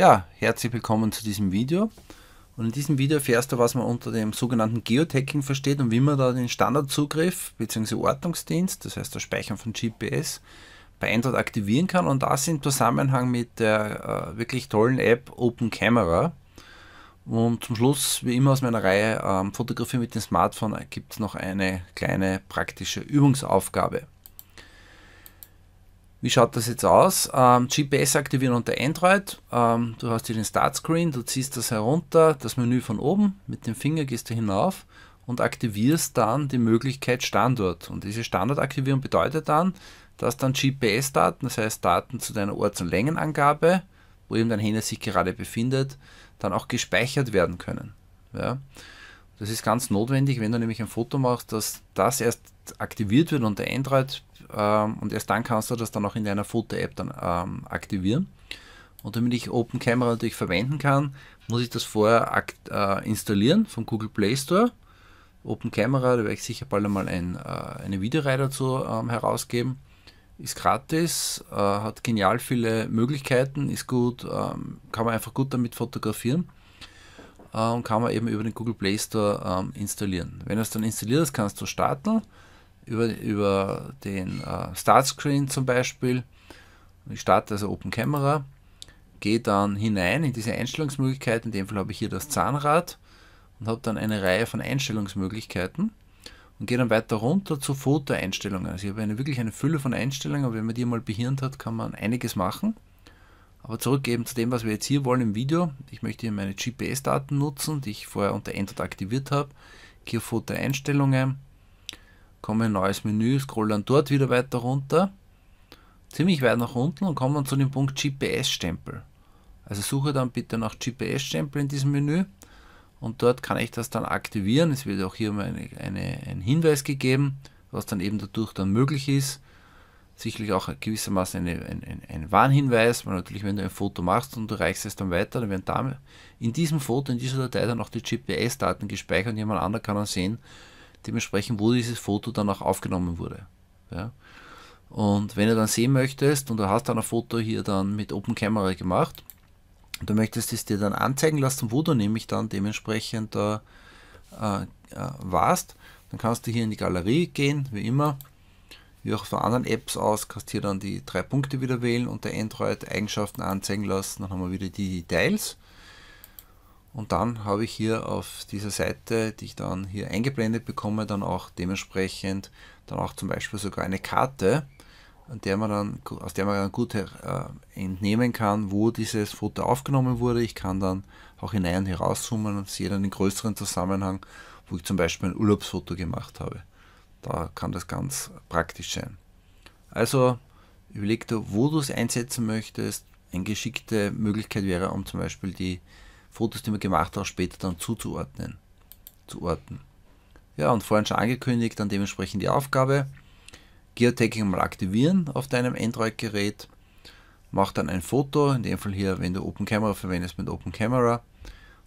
Ja, herzlich willkommen zu diesem Video. Und in diesem Video erfährst du, was man unter dem sogenannten Geotagging versteht und wie man da den Standardzugriff bzw. Ortungsdienst, das heißt das Speichern von GPS, bei Android aktivieren kann und das im Zusammenhang mit der äh, wirklich tollen App Open Camera. Und zum Schluss, wie immer aus meiner Reihe ähm, Fotografie mit dem Smartphone, äh, gibt es noch eine kleine praktische Übungsaufgabe. Wie schaut das jetzt aus? Ähm, GPS aktivieren unter Android. Ähm, du hast hier den Startscreen, du ziehst das herunter, das Menü von oben, mit dem Finger gehst du hinauf und aktivierst dann die Möglichkeit Standort. Und diese Standortaktivierung bedeutet dann, dass dann GPS-Daten, das heißt Daten zu deiner Orts- und Längenangabe, wo eben dein Handy sich gerade befindet, dann auch gespeichert werden können. Ja. Das ist ganz notwendig, wenn du nämlich ein Foto machst, dass das erst aktiviert wird unter Android ähm, und erst dann kannst du das dann auch in deiner Foto-App dann ähm, aktivieren. Und damit ich Open Camera natürlich verwenden kann, muss ich das vorher äh, installieren vom Google Play Store. Open Camera, da werde ich sicher bald einmal ein, äh, eine Videoreihe dazu ähm, herausgeben. Ist gratis, äh, hat genial viele Möglichkeiten, ist gut, ähm, kann man einfach gut damit fotografieren äh, und kann man eben über den Google Play Store ähm, installieren. Wenn du es dann installierst, kannst du starten über, über den äh, Startscreen zum Beispiel. Ich starte also Open Camera, gehe dann hinein in diese Einstellungsmöglichkeiten. In dem Fall habe ich hier das Zahnrad und habe dann eine Reihe von Einstellungsmöglichkeiten und gehe dann weiter runter zu Fotoeinstellungen. Also ich habe eine, wirklich eine Fülle von Einstellungen, aber wenn man die mal behirnt hat, kann man einiges machen. Aber zurückgeben zu dem, was wir jetzt hier wollen im Video. Ich möchte hier meine GPS-Daten nutzen, die ich vorher unter Enter aktiviert habe. Gehe auf Foto Einstellungen, komme in ein neues Menü, scroll dann dort wieder weiter runter, ziemlich weit nach unten und komme dann zu dem Punkt GPS-Stempel. Also suche dann bitte nach GPS-Stempel in diesem Menü und dort kann ich das dann aktivieren. Es wird auch hier mal eine, eine, ein Hinweis gegeben, was dann eben dadurch dann möglich ist sicherlich auch gewissermaßen eine, ein, ein, ein, Warnhinweis, weil natürlich, wenn du ein Foto machst und du reichst es dann weiter, dann werden da in diesem Foto, in dieser Datei dann auch die GPS-Daten gespeichert und jemand anderer kann dann sehen, dementsprechend, wo dieses Foto dann auch aufgenommen wurde. Ja. Und wenn du dann sehen möchtest und du hast dann ein Foto hier dann mit Open Camera gemacht, und du möchtest es dir dann anzeigen lassen, wo du nämlich dann dementsprechend äh, äh, äh warst, dann kannst du hier in die Galerie gehen, wie immer, wie auch von anderen Apps aus, kannst hier dann die drei Punkte wieder wählen und der Android-Eigenschaften anzeigen lassen. Dann haben wir wieder die Details. Und dann habe ich hier auf dieser Seite, die ich dann hier eingeblendet bekomme, dann auch dementsprechend dann auch zum Beispiel sogar eine Karte, an der man dann, aus der man dann gut äh, entnehmen kann, wo dieses Foto aufgenommen wurde. Ich kann dann auch hinein und herauszoomen und sehe dann den größeren Zusammenhang, wo ich zum Beispiel ein Urlaubsfoto gemacht habe. Da kann das ganz praktisch sein. Also überleg dir, wo du es einsetzen möchtest. Eine geschickte Möglichkeit wäre, um zum Beispiel die Fotos, die man gemacht hat, später dann zuzuordnen. Zu orten. Ja, und vorhin schon angekündigt, dann dementsprechend die Aufgabe. Geotagging mal aktivieren auf deinem Android-Gerät. Mach dann ein Foto, in dem Fall hier, wenn du Open Camera verwendest mit Open Camera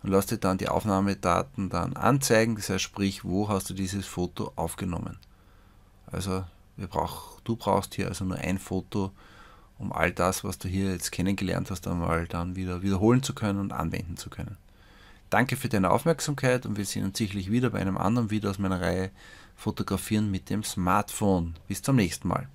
und lass dir dann die Aufnahmedaten dann anzeigen. Das heißt, sprich, wo hast du dieses Foto aufgenommen? Also brauch, du brauchst hier also nur ein Foto, um all das, was du hier jetzt kennengelernt hast, einmal dann wieder wiederholen zu können und anwenden zu können. Danke für deine Aufmerksamkeit und wir sehen uns sicherlich wieder bei einem anderen Video aus meiner Reihe Fotografieren mit dem Smartphone. Bis zum nächsten Mal.